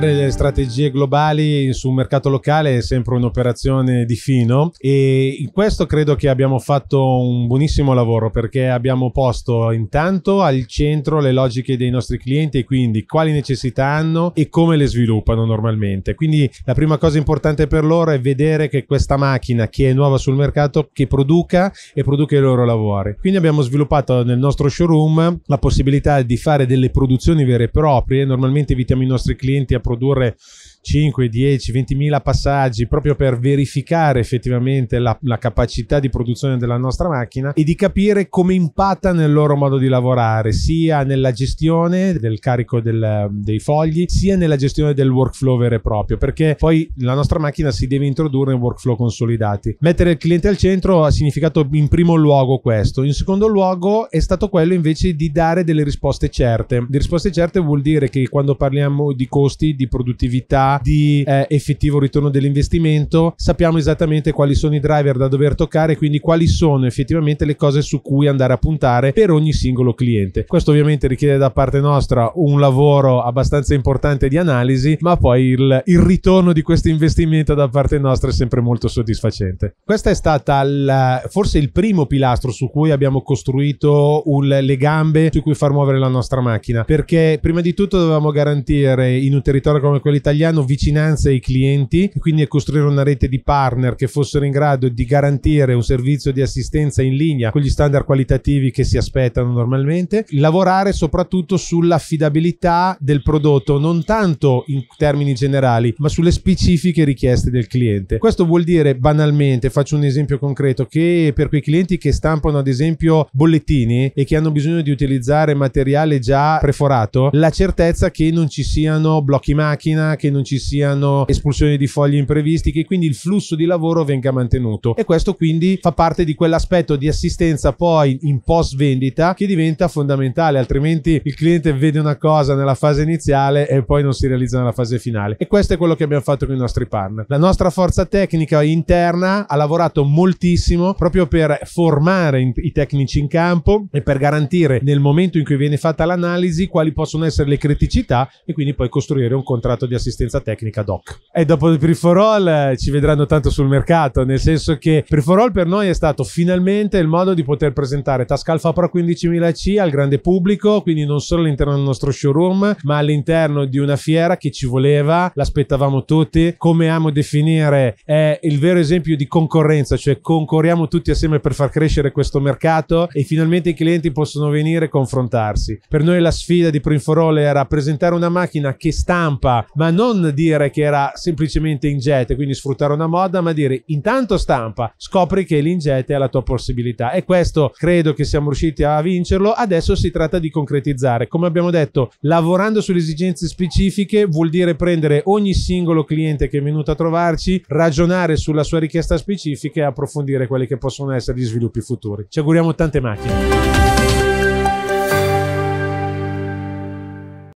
affrontare le strategie globali su un mercato locale è sempre un'operazione di fino e in questo credo che abbiamo fatto un buonissimo lavoro perché abbiamo posto intanto al centro le logiche dei nostri clienti e quindi quali necessità hanno e come le sviluppano normalmente. Quindi la prima cosa importante per loro è vedere che questa macchina che è nuova sul mercato che produca e produca i loro lavori. Quindi abbiamo sviluppato nel nostro showroom la possibilità di fare delle produzioni vere e proprie, normalmente invitiamo i nostri clienti a produrre 5, 10, 20 mila passaggi proprio per verificare effettivamente la, la, capacità di produzione della nostra macchina e di capire come impatta nel loro modo di lavorare, sia nella gestione del carico del, dei fogli, sia nella gestione del workflow vero e proprio, perché poi la nostra macchina si deve introdurre in workflow consolidati. Mettere il cliente al centro ha significato in primo luogo questo, in secondo luogo è stato quello invece di dare delle risposte certe. Di risposte certe vuol dire che quando parliamo di costi, di produttività, di eh, effettivo ritorno dell'investimento, sappiamo esattamente quali sono i driver da dover toccare, quindi quali sono effettivamente le cose su cui andare a puntare per ogni singolo cliente. Questo ovviamente richiede da parte nostra un lavoro abbastanza importante di analisi, ma poi il, il ritorno di questo investimento da parte nostra è sempre molto soddisfacente. Questo è stato la, forse il primo pilastro su cui abbiamo costruito un, le gambe su cui far muovere la nostra macchina, perché prima di tutto dovevamo garantire in un territorio come quello italiano hanno vicinanza ai clienti e quindi a costruire una rete di partner che fossero in grado di garantire un servizio di assistenza in linea con gli standard qualitativi che si aspettano normalmente, lavorare soprattutto sull'affidabilità del prodotto, non tanto in termini generali, ma sulle specifiche richieste del cliente. Questo vuol dire banalmente, faccio un esempio concreto, che per quei clienti che stampano ad esempio bollettini e che hanno bisogno di utilizzare materiale già preforato, la certezza che non ci siano blocchi macchina, che non ci ci siano espulsioni di fogli imprevisti, che quindi il flusso di lavoro venga mantenuto. E questo quindi fa parte di quell'aspetto di assistenza poi in post vendita che diventa fondamentale, altrimenti il cliente vede una cosa nella fase iniziale e poi non si realizza nella fase finale. E questo è quello che abbiamo fatto con i nostri partner. La nostra forza tecnica interna ha lavorato moltissimo proprio per formare i tecnici in campo e per garantire nel momento in cui viene fatta l'analisi quali possono essere le criticità e quindi poi costruire un contratto di assistenza tecnica doc. E eh, dopo il Perforol eh, ci vedranno tanto sul mercato, nel senso che Perforol per noi è stato finalmente il modo di poter presentare Tascalfa Pro 15000C al grande pubblico, quindi non solo all'interno del nostro showroom, ma all'interno di una fiera che ci voleva, l'aspettavamo tutti, come amo definire è il vero esempio di concorrenza, cioè concorriamo tutti assieme per far crescere questo mercato e finalmente i clienti possono venire e confrontarsi. Per noi la sfida di Prinforol era presentare una macchina che stampa, ma non dire che era semplicemente ingete, quindi sfruttare una moda, ma dire intanto stampa, scopri che l'ingete è la tua possibilità. E questo credo che siamo riusciti a vincerlo. Adesso si tratta di concretizzare. Come abbiamo detto, lavorando sulle esigenze specifiche vuol dire prendere ogni singolo cliente che è venuto a trovarci, ragionare sulla sua richiesta specifica e approfondire quelli che possono essere gli sviluppi futuri. Ci auguriamo tante macchine.